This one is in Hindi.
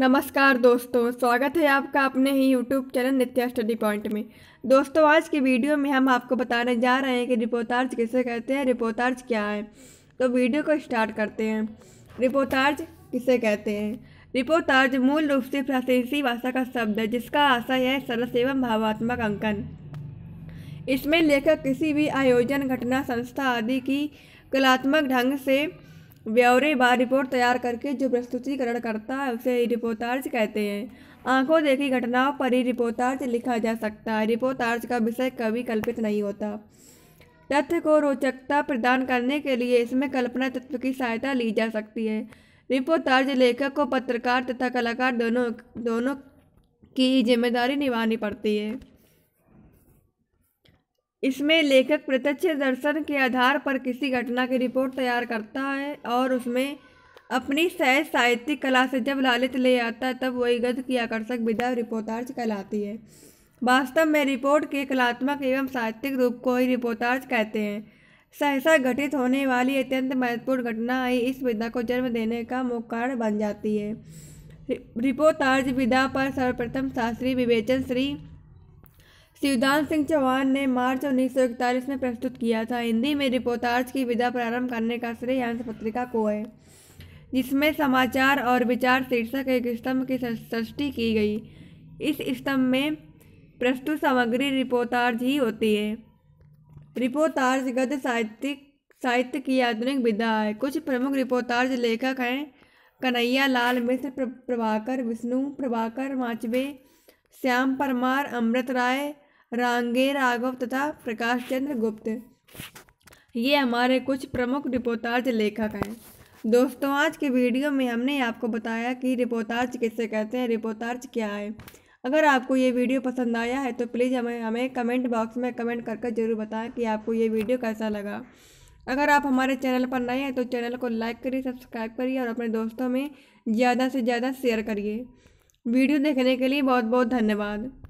नमस्कार दोस्तों स्वागत है आपका अपने ही YouTube channel Nitya study point में दोस्तों आज की वीडियो में हम आपको बताने जा रहे हैं कि रिपोर्टार्ज किसे कहते हैं रिपोर्टार्ज क्या है तो वीडियो को स्टार्ट करते हैं रिपोर्टार्ज किसे कहते हैं रिपोर्टार्ज मूल रूप से फ्रांसीसी भाषा का शब्द है जिसका आशय है सरस एवं भावात्मक अंकन इसमें लेखक किसी भी आयोजन घटना संस्था आदि की कलात्मक ढंग से बार रिपोर्ट तैयार करके जो प्रस्तुतिकरण करता है उसे रिपोर्टार्ज कहते हैं आंखों देखी घटनाओं पर ही रिपोर्टार्ज लिखा जा सकता है रिपोर्टार्ज का विषय कभी कल्पित नहीं होता तथ्य को रोचकता प्रदान करने के लिए इसमें कल्पना तत्व की सहायता ली जा सकती है रिपोर्टार्ज लेखक को पत्रकार तथा कलाकार दोनों दोनों की जिम्मेदारी निभानी पड़ती है इसमें लेखक प्रत्यक्ष दर्शन के आधार पर किसी घटना की रिपोर्ट तैयार करता है और उसमें अपनी सहज साहित्यिक कला से जब लालित ले आता है तब वही गद्य की आकर्षक विधा रिपोर्टार्ज कहलाती है वास्तव में रिपोर्ट के कलात्मक एवं साहित्यिक रूप को ही रिपोर्टार्ज कहते हैं सहसा घटित होने वाली अत्यंत महत्वपूर्ण घटना ही इस विधा को जन्म देने का मुख्य कारण बन जाती है रिपोर्टार्ज विधा पर सर्वप्रथम शास्त्रीय विवेचन श्री शिवदान सिंह चौहान ने मार्च उन्नीस में प्रस्तुत किया था हिंदी में रिपोर्टार्ज की विधा प्रारंभ करने का श्रेय अंश पत्रिका को है जिसमें समाचार और विचार शीर्षक एक स्तंभ की सृष्टि की गई इस स्तंभ में प्रस्तुत सामग्री रिपोर्टार्ज ही होती है रिपोर्टार्ज गद्य साहित्यिक साहित्य की आधुनिक विधा है कुछ प्रमुख रिपोर्टार्ज लेखक हैं कन्हैया लाल मिश्र प्र, प्रभाकर विष्णु प्रभाकर माचवे श्याम परमार अमृत राय रांगे राघव तथा प्रकाश चंद्र गुप्त ये हमारे कुछ प्रमुख रिपोर्टार्ज लेखक हैं दोस्तों आज के वीडियो में हमने आपको बताया कि रिपोर्टार्ज किसे कहते हैं रिपोर्टार्ज क्या है अगर आपको ये वीडियो पसंद आया है तो प्लीज़ हमें हमें कमेंट बॉक्स में कमेंट करके जरूर बताएं कि आपको ये वीडियो कैसा लगा अगर आप हमारे चैनल पर नए हैं तो चैनल को लाइक करिए सब्सक्राइब करिए और अपने दोस्तों में ज़्यादा से ज़्यादा शेयर करिए वीडियो देखने के लिए बहुत बहुत धन्यवाद